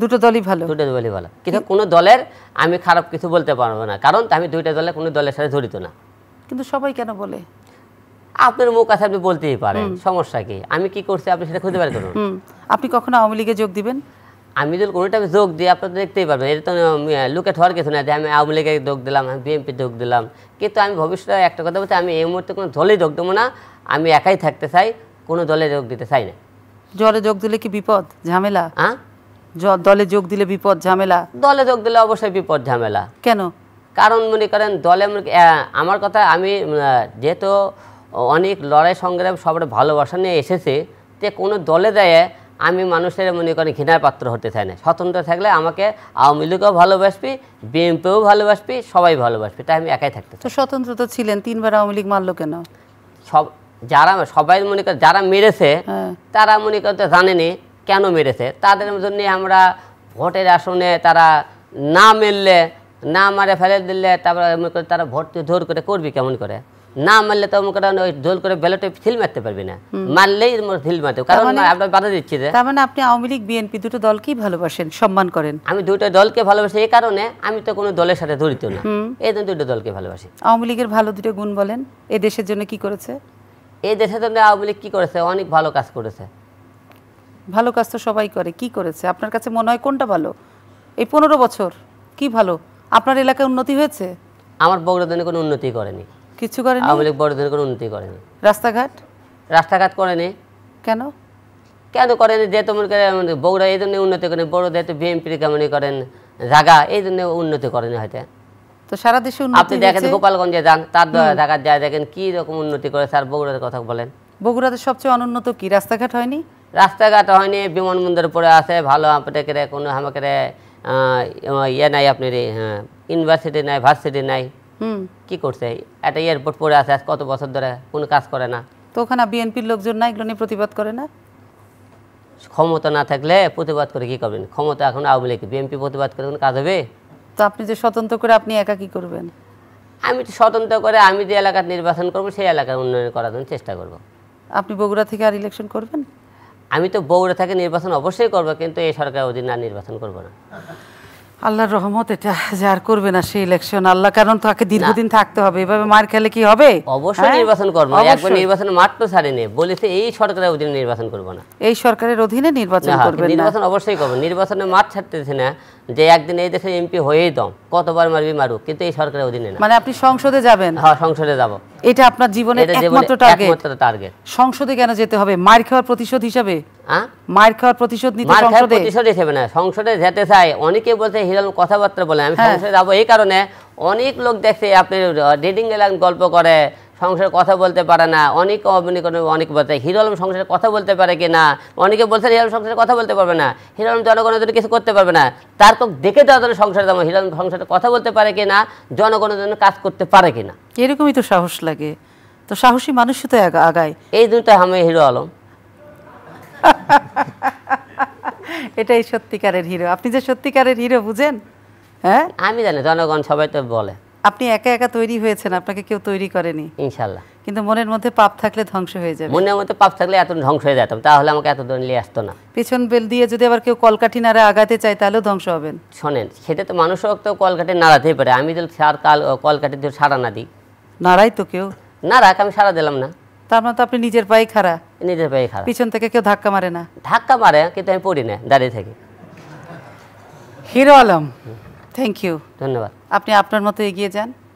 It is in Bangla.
দুটো দলই ভালো দুটো দলই ভালো কিন্তু কোনো দলের আমি খারাপ কিছু বলতে পারবো না কারণ আমি দুইটা দলে কোনো দলের সাথে জড়িত না কিন্তু সবাই কেন বলে আপনার মুখ আছে আপনি বলতেই পারেন সমস্যা কি আমি কি করছি আপনি সেটা খুঁজে বের করুন আপনি কখনো আওয়ামী লীগে যোগ দিবেন আমি যদি কোনোটাকে যোগ দিই আপনারা দেখতেই পারবেন এটা তো লুকে ঠর কিছু না যে আমি আওয়ামী লীগে যোগ দিলাম আমি বিএনপি যোগ দিলাম কিন্তু আমি ভবিষ্যতে একটা কথা বলছি আমি এই মুহূর্তে কোনো দলে যোগ দেবো না আমি একাই থাকতে চাই কোনো দলে যোগ দিতে চাই না জলে যোগ দিলে কি বিপদ ঝামেলা হ্যাঁ দলে যোগ দিলে বিপদ ঝামেলা দলে যোগ দিলে অবশ্যই বিপদ ঝামেলা কেন কারণ মনে করেন দলে আমার কথা আমি যেহেতু অনেক লড়াই সংগ্রাম সবার ভালোবাসা নিয়ে এসেছে তে কোনো দলে দেয় আমি মানুষের মনে করেন ঘৃণায় পাত্র হতে চাই না স্বতন্ত্র থাকলে আমাকে আওয়ামী লীগও ভালোবাসবি বিএনপিও ভালোবাসবি সবাই ভালোবাসবি তাই আমি একাই থাকতে তো স্বতন্ত্র তো ছিলেন তিনবার আওয়ামী লীগ মারলো কেন সব যারা সবাই মনে করেন যারা মেরেছে হ্যাঁ। তারা মনে করতে জানেনি কেন মেরেছে তাদের জন্য আমরা ভোটের আসনে তারা না মেললে না মারে ফেলে দিলে তারপরে মনে করে তারা ভোট জোর করে করবি কেমন করে না মারলে তো মনে করেন ওই জোর করে ব্যালটে ফিল মারতে পারবি না মারলেই ফিল মারতে কারণ আপনার মানে- বাধা দিচ্ছি যে তার মানে আপনি আওয়ামী লীগ বিএনপি দুটো দলকেই ভালোবাসেন সম্মান করেন আমি দুটো দলকে ভালোবাসি এই কারণে আমি তো কোনো দলের সাথে জড়িত না এই জন্য দুটো দলকে ভালোবাসি আওয়ামী লীগের ভালো দুটো গুণ বলেন এ দেশের জন্য কি করেছে এই দেশের জন্য আওয়ামী লীগ কী করেছে অনেক ভালো কাজ করেছে ভালো কাজ তো সবাই করে কি করেছে আপনার কাছে মনে হয় কোনটা ভালো এই পনেরো বছর কি ভালো আপনার এলাকায় উন্নতি হয়েছে আমার বগরদনে কোনো উন্নতি করেনি কিছু করেনি আওয়ামী লীগ বড়দিনের কোনো উন্নতি করেনি রাস্তাঘাট রাস্তাঘাট করেনি কেন কেন করেনি যে তোমার বগুড়া এই জন্য উন্নতি করেন বড় তো বিএনপির কেমন করেন জায়গা এই জন্য উন্নতি করেন হয়তো তো সারা দেশে আপনি দেখেন গোপালগঞ্জে যান তার জায়গা যায় দেখেন কি রকম উন্নতি করে স্যার বগুড়াদের কথা বলেন বগুড়াদের সবচেয়ে অনুন্নত কি রাস্তাঘাট হয়নি রাস্তাঘাট হয়নি বিমানবন্দর পরে আছে ভালো আপনাদের কোনো আমাকে ইয়ে নাই আপনার ইউনিভার্সিটি হ্যাঁ, নাই ভার্সিটি নাই কি করছে একটা এয়ারপোর্ট পড়ে আছে কত বছর ধরে কোনো কাজ করে না তো ওখানে বিএনপির লোকজন না এগুলো নিয়ে প্রতিবাদ করে না ক্ষমতা না থাকলে প্রতিবাদ করে কি করবেন ক্ষমতা এখন আওয়ামী লীগ বিএনপি প্রতিবাদ করে কোনো কাজ হবে তো আপনি যে স্বতন্ত্র করে আপনি একা কি করবেন আমি তো স্বতন্ত্র করে আমি যে এলাকার নির্বাচন করব সেই এলাকার উন্নয়ন করার জন্য চেষ্টা করব আপনি বগুড়া থেকে আর ইলেকশন করবেন আমি তো বউরা থাকে নির্বাচন অবশ্যই করব কিন্তু এই সরকারের অধীন না নির্বাচন করব না আল্লাহর রহমত এটা যে আর করবে না সেই ইলেকশন আল্লাহ কারণ তাকে দীর্ঘদিন থাকতে হবে এভাবে মার খেলে কি হবে অবশ্যই হ্যাঁ? নির্বাচন করবো একবার নির্বাচন মাঠ তো ছাড়েনি বলেছে এই সরকারের অধীনে নির্বাচন করবো না এই সরকারের অধীনে নির্বাচন করবে নির্বাচন অবশ্যই করবো নির্বাচনে মাঠ ছাড়তেছে না যে একদিন এই দেশের এমপি হয়েই দম কতবার মারবি মারুক কিন্তু এই সরকারের অধীনে না মানে আপনি সংসদে যাবেন হ্যাঁ সংসদে যাব এটা আপনার জীবনের একমাত্র টার্গেট সংসদে কেন যেতে হবে মার খাওয়ার প্রতিশোধ হিসাবে হ্যাঁ? মার খাওয়ার প্রতিশোধ নিতে মার খাওয়ার প্রতিশোধ হিসেবে না সংসদে যেতে চায় অনেকে বলছে হিরাল কথাবার্তা বলে আমি হ্যাঁ। সংসদে যাবো এই কারণে অনেক লোক দেখছে আপনি এলাম গল্প করে সংসারে কথা বলতে পারে না অনেক অনেক বলতে সংসারে কথা বলতে পারে কি না অনেকে বলছেন সংসারে কথা বলতে পারবে না হিরো জনগণের জন্য কিছু করতে পারবে না তার তো দেখে তো জন্য সংসারে যেমন সংসারে কথা বলতে পারে কি না জনগণের জন্য কাজ করতে পারে কি না এরকমই তো সাহস লাগে তো সাহসী মানুষই তো আগায় এই দুটো আমি হিরো আলম এটাই সত্যিকারের হিরো আপনি যে সত্যিকারের হিরো বুঝেন হ্যাঁ আমি জানি জনগণ সবাই তো বলে আপনি একা একা তৈরি হয়েছেন আপনাকে কেউ তৈরি করেনি ইনশাল্লাহ কিন্তু মনের মধ্যে পাপ থাকলে ধ্বংস হয়ে যাবে মনের মধ্যে পাপ থাকলে এত ধ্বংস হয়ে যেতাম তাহলে আমাকে এত দূর নিয়ে আসতো না পেছন বেল দিয়ে যদি আবার কেউ কলকাঠি নাড়া আগাতে চায় তাহলেও ধ্বংস হবেন শোনেন সেটা তো মানুষও তো কলকাঠি নাড়াতেই পারে আমি যদি সার কাল কলকাঠি দিয়ে সারা না দিই নাড়াই তো কেউ না রাখ আমি সারা দিলাম না তার মানে তো আপনি নিজের পায়ে খাড়া নিজের পায়ে খাড়া পিছন থেকে কেউ ধাক্কা মারে না ধাক্কা মারে কিন্তু আমি পড়ি না দাঁড়িয়ে থাকি হিরো আলম থ্যাংক ইউ ধন্যবাদ আপনি আপনার মতো এগিয়ে যান